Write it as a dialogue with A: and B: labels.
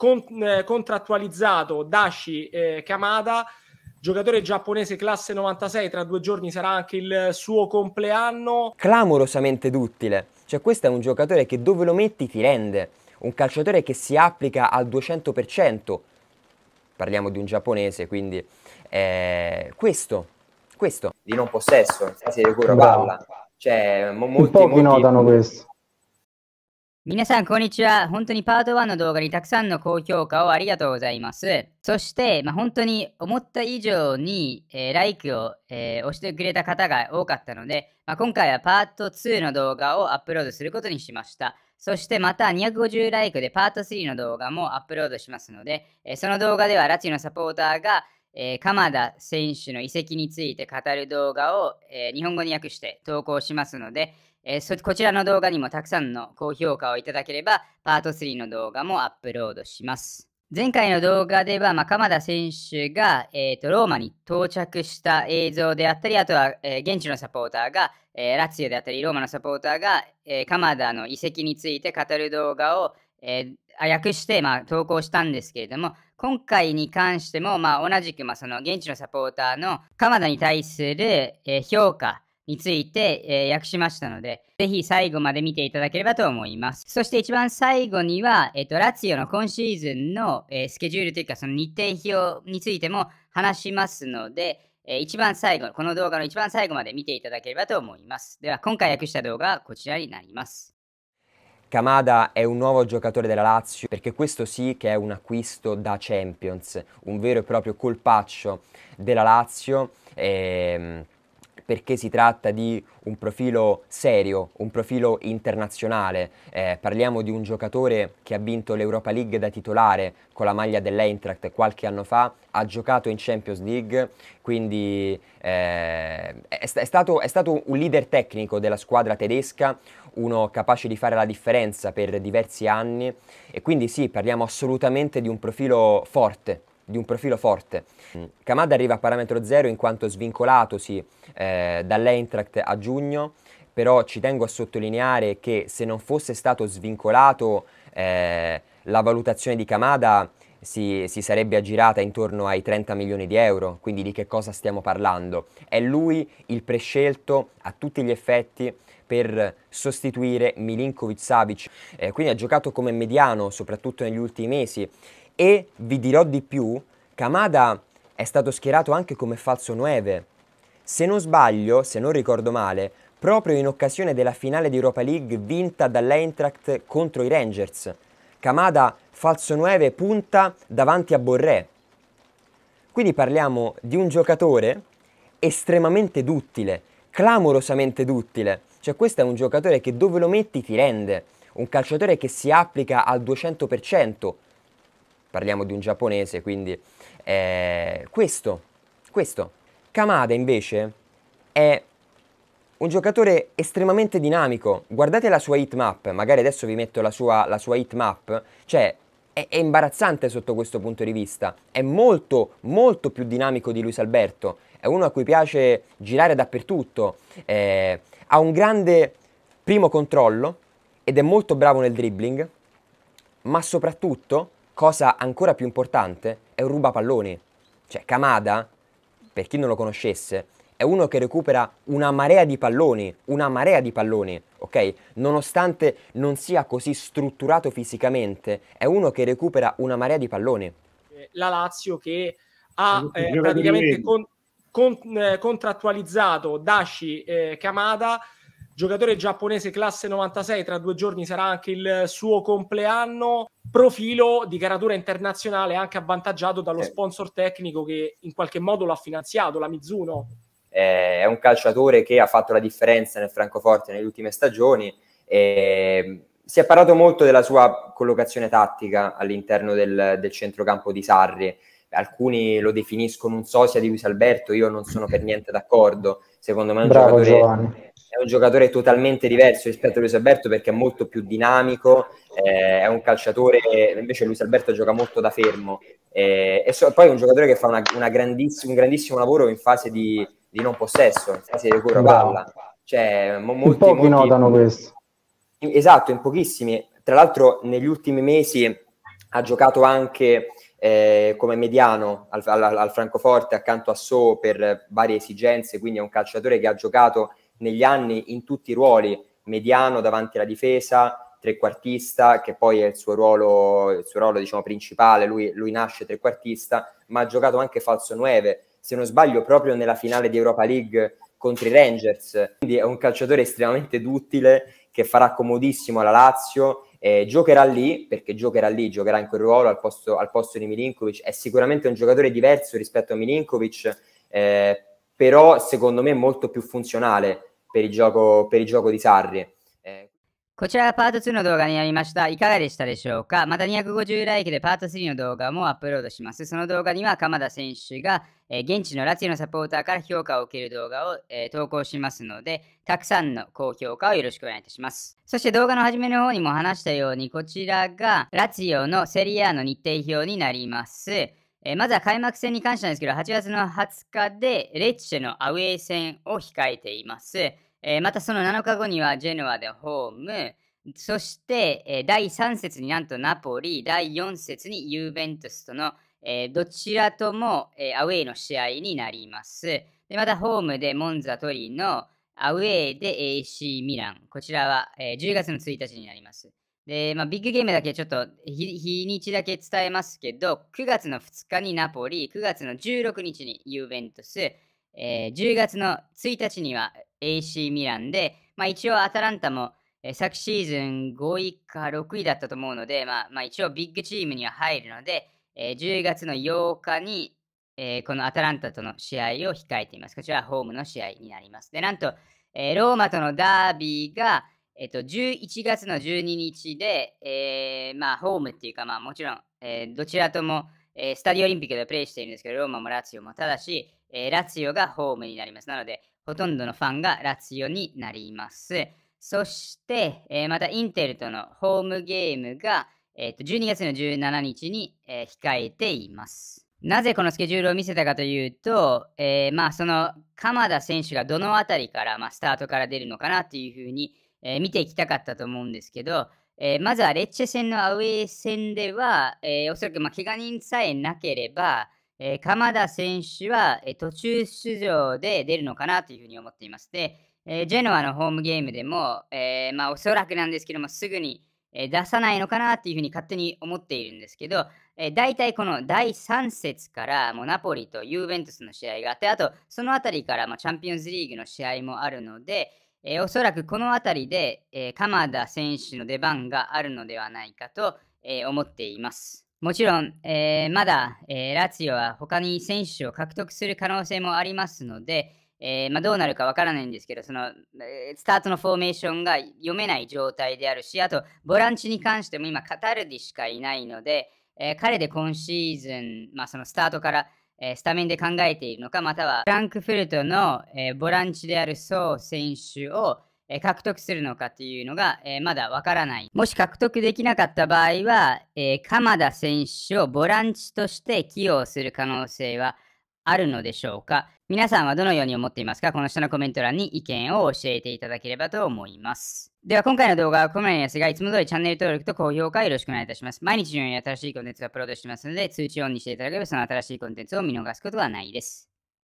A: con, eh, contrattualizzato Dashi eh, Kamada, giocatore giapponese classe 96, tra due giorni sarà anche il suo compleanno. Clamorosamente duttile, cioè questo è un giocatore che dove lo metti ti rende, un calciatore che si applica al 200%, parliamo di un giapponese, quindi eh, questo, questo. Di non possesso, in recupero palla. Cioè, molti, pochi molti, notano questo.
B: 皆さん、こんにちは。本当にパート1の動画にたくさんの高評価をありがとうございます。そして、まあ、本当に思った以上に、えー、like を、えー、押してくれた方が多かったので、まあ、今回はパート2の動画をアップロードすることにしました。そしてまた250ライクでパート3の動画もアップロードしますので、えー、その動画ではラチのサポーターが、えー、鎌田選手の移籍について語る動画を、えー、日本語に訳して投稿しますので、えー、そこちらの動画にもたくさんの高評価をいただければ、パート3の動画もアップロードします。前回の動画では、まあ、鎌田選手が、えーと、ローマに到着した映像であったり、あとは、えー、現地のサポーターが、えー、ラツィオであったり、ローマのサポーターが、えー、鎌田の移籍について語る動画を、えー、訳して、まあ、投稿したんですけれども、今回に関しても、まあ、同じく、まあ、その現地のサポーターの鎌田に対する、えー、評価、について、えー、訳しましたので、ぜひ最後まで見ていただければと思います。そして一番最後には、えっ、ー、と、ラツィオの今シーズンの、えー、スケジュールというか、その日程表についても話しますので、えー、一番最後、この動画の一番最後まで見ていただければと思います。では、今回訳した動画はこちらになります。
A: Kamada è un nuovo giocatore della Lazio perché questo sì che è un acquisto da Champions, un vero e proprio colpaccio della Lazio. Ehm... perché si tratta di un profilo serio, un profilo internazionale. Eh, parliamo di un giocatore che ha vinto l'Europa League da titolare con la maglia dell'Eintracht qualche anno fa, ha giocato in Champions League, quindi eh, è, è, stato, è stato un leader tecnico della squadra tedesca, uno capace di fare la differenza per diversi anni e quindi sì, parliamo assolutamente di un profilo forte di un profilo forte. Mm. Kamada arriva a parametro zero in quanto svincolatosi eh, dall'Eintracht a giugno, però ci tengo a sottolineare che se non fosse stato svincolato eh, la valutazione di Kamada si, si, sarebbe aggirata intorno ai 30 milioni di euro, quindi di che cosa stiamo parlando? È lui il prescelto a tutti gli effetti per sostituire Milinkovic Savic, eh, quindi ha giocato come mediano soprattutto negli ultimi mesi e vi dirò di più, Kamada è stato schierato anche come falso 9. Se non sbaglio, se non ricordo male, proprio in occasione della finale di Europa League vinta dall'Eintracht contro i Rangers. Kamada falso 9 punta davanti a Borré. Quindi parliamo di un giocatore estremamente duttile, clamorosamente duttile. Cioè questo è un giocatore che dove lo metti ti rende, un calciatore che si applica al 200%, parliamo di un giapponese, quindi eh, questo, questo. Kamada invece è un giocatore estremamente dinamico, guardate la sua hitmap, magari adesso vi metto la sua, la sua hitmap, cioè è, è, imbarazzante sotto questo punto di vista, è molto, molto più dinamico di Luis Alberto, è uno a cui piace girare dappertutto, eh, ha un grande primo controllo ed è molto bravo nel dribbling, ma soprattutto Cosa ancora più importante è un rubapalloni. Cioè Kamada, per chi non lo conoscesse, è uno che recupera una marea di palloni, una marea di palloni, ok? Nonostante non sia così strutturato fisicamente, è uno che recupera una marea di palloni. Eh, la Lazio che ha eh, praticamente con, con, eh, contrattualizzato Dashi eh, Kamada, giocatore giapponese classe 96, tra due giorni sarà anche il suo compleanno profilo di caratura internazionale anche avvantaggiato dallo eh. sponsor tecnico che in qualche modo lo ha finanziato, la Mizuno. Eh, è un calciatore che ha fatto la differenza nel Francoforte nelle ultime stagioni. E ehm, si è parlato molto della sua collocazione tattica all'interno del, del centrocampo di Sarri. Alcuni lo definiscono un sosia di Luis Alberto, io non sono per niente d'accordo. Secondo me è un Bravo, giocatore... Giovanni è un giocatore totalmente diverso rispetto a Luis Alberto perché è molto più dinamico, eh, è un calciatore, invece Luis Alberto gioca molto da fermo eh, e so, poi è un giocatore che fa una, una grandiss- un grandissimo lavoro in fase di, di non possesso, in fase di recupero palla. Cioè, mo- molti, pochi molti, notano questo. Esatto, in pochissimi. Tra l'altro negli ultimi mesi ha giocato anche eh, come mediano al, al, al, Francoforte accanto a So per varie esigenze, quindi è un calciatore che ha giocato negli anni in tutti i ruoli, mediano davanti alla difesa, trequartista, che poi è il suo ruolo, il suo ruolo diciamo, principale, lui, lui nasce trequartista, ma ha giocato anche falso 9, se non sbaglio proprio nella finale di Europa League contro i Rangers, quindi è un calciatore estremamente duttile che farà comodissimo alla Lazio, eh, giocherà lì, perché giocherà lì, giocherà in quel ruolo al posto, al posto di Milinkovic, è sicuramente un giocatore diverso rispetto a Milinkovic, eh, però secondo me molto più funzionale per il gioco, per il gioco di Sarri。
B: こちらはパート2の動画になりました。いかがでしたでしょうかまた250ライクでパート3の動画もアップロードします。その動画には鎌田選手が、えー、現地のラツィのサポーターから評価を受ける動画を、えー、投稿しますので、たくさんの高評価をよろしくお願いいたします。そして動画の初めの方にも話したように、こちらがラツィオのセリアの日程表になります。えー、まずは開幕戦に関してなんですけど、8月の20日でレッチェのアウェー戦を控えています。えー、またその7日後にはジェノアでホーム、そして、えー、第3節になんとナポリ、第4節にユーベントスとの、えー、どちらとも、えー、アウェーの試合になります。でまたホームでモンザ・トリのアウェーで AC ミラン。こちらは、えー、10月の1日になります。で、まあ、ビッグゲームだけちょっと日にちだけ伝えますけど、9月の2日にナポリ、9月の16日にユーベントス、えー、10月の1日には AC ミランで、まあ、一応アタランタも、えー、昨シーズン5位か6位だったと思うので、まあ、まあ、一応ビッグチームには入るので、えー、10月の8日に、えー、このアタランタとの試合を控えています。こちらはホームの試合になります。で、なんと、えー、ローマとのダービーが、えっと、11月の12日で、えー、まあ、ホームっていうか、まあ、もちろん、えー、どちらとも、えー、スタディオリンピックでプレイしているんですけど、ローマもラツィオも、ただし、えー、ラツィオがホームになります。なので、ほとんどのファンがラツィオになります。そして、えー、またインテルとのホームゲームが、えー、と12月の17日に、えー、控えています。なぜこのスケジュールを見せたかというと、えー、まあその鎌田選手がどの辺りから、まあ、スタートから出るのかなっていうふうに、えー、見ていきたかったと思うんですけど、えー、まずはレッチェ戦のアウェー戦では、えー、おそらくまあ怪我人さえなければ、えー、鎌田選手は、え途中出場で出るのかなというふうに思っています。で、えジェノアのホームゲームでも、えまあ、おそらくなんですけども、すぐに、え出さないのかなというふうに勝手に思っているんですけど、え大体この第3節からもうナポリとユーベントスの試合があって、あとその辺りからまあチャンピオンズリーグの試合もあるので、えー、おそらくこの辺りで、えー、鎌田選手の出番があるのではないかと、えー、思っています。もちろん、えー、まだ、えー、ラツィオは他に選手を獲得する可能性もありますので、えーまあ、どうなるかわからないんですけど、その、えー、スタートのフォーメーションが読めない状態であるし、あと、ボランチに関しても今、カタルディしかいないので、えー、彼で今シーズン、まあ、そのスタートから、えー、スタメンで考えているのか、またはフランクフルトの、えー、ボランチであるソウ選手を、えー、獲得するのかというのが、えまだわからない。もし獲得できなかった場合は、え鎌田選手をボランチとして起用する可能性はあるのでしょうか皆さんはどのように思っていますかこの下のコメント欄に意見を教えていただければと思います。では今回の動画はここまでですが、いつも通りチャンネル登録と高評価よろしくお願いいたします。毎日のように新しいコンテンツをアップロードしてますので、通知オンにしていただければその新しいコンテンツを見逃すことはないです。